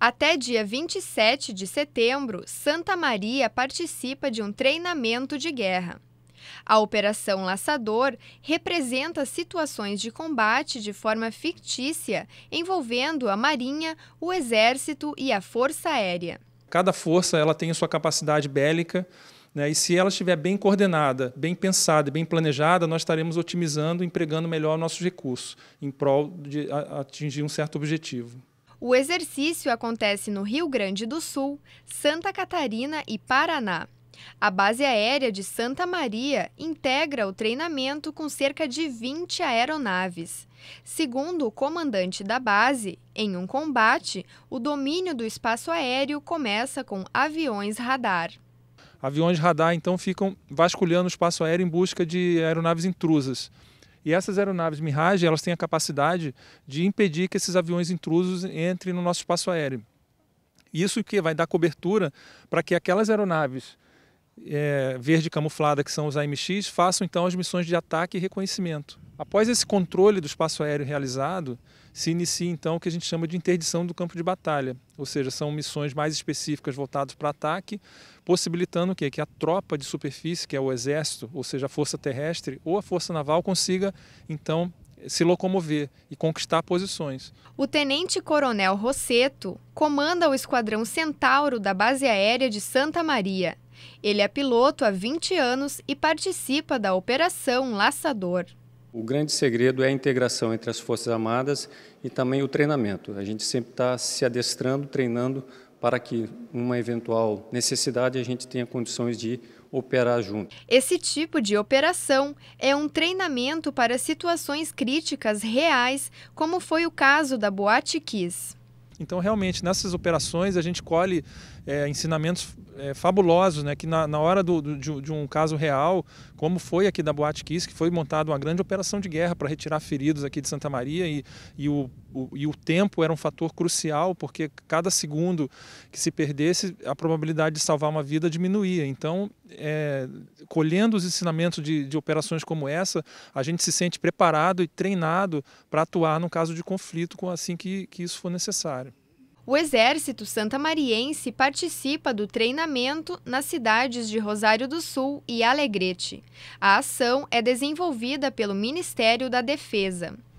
Até dia 27 de setembro, Santa Maria participa de um treinamento de guerra. A Operação Laçador representa situações de combate de forma fictícia, envolvendo a Marinha, o Exército e a Força Aérea. Cada força ela tem a sua capacidade bélica, né, e se ela estiver bem coordenada, bem pensada e bem planejada, nós estaremos otimizando, empregando melhor nossos recursos em prol de atingir um certo objetivo. O exercício acontece no Rio Grande do Sul, Santa Catarina e Paraná. A base aérea de Santa Maria integra o treinamento com cerca de 20 aeronaves. Segundo o comandante da base, em um combate, o domínio do espaço aéreo começa com aviões radar. Aviões radar então ficam vasculhando o espaço aéreo em busca de aeronaves intrusas. E essas aeronaves Mirage, elas têm a capacidade de impedir que esses aviões intrusos entrem no nosso espaço aéreo. Isso que vai dar cobertura para que aquelas aeronaves é, verde camuflada, que são os AMX, façam então as missões de ataque e reconhecimento. Após esse controle do espaço aéreo realizado, se inicia então o que a gente chama de interdição do campo de batalha, ou seja, são missões mais específicas voltadas para ataque, possibilitando o quê? que a tropa de superfície, que é o exército, ou seja, a força terrestre ou a força naval, consiga então se locomover e conquistar posições. O tenente-coronel Rosseto comanda o esquadrão Centauro da base aérea de Santa Maria, ele é piloto há 20 anos e participa da Operação Laçador. O grande segredo é a integração entre as Forças Armadas e também o treinamento. A gente sempre está se adestrando, treinando, para que, numa eventual necessidade, a gente tenha condições de operar junto. Esse tipo de operação é um treinamento para situações críticas reais, como foi o caso da Boate Kiss. Então, realmente, nessas operações a gente colhe é, ensinamentos é, fabulosos, né? Que na, na hora do, do de, de, um caso real, como foi aqui da Boate Kiss, que foi montada uma grande operação de guerra para retirar feridos aqui de Santa Maria e, e, o, o, e o tempo era um fator crucial, porque cada segundo que se perdesse, a probabilidade de salvar uma vida diminuía. Então, é, colhendo os ensinamentos de, de, operações como essa, a gente se sente preparado e treinado para atuar no caso de conflito assim que, que isso for necessário. O Exército santa Mariense participa do treinamento nas cidades de Rosário do Sul e Alegrete. A ação é desenvolvida pelo Ministério da Defesa.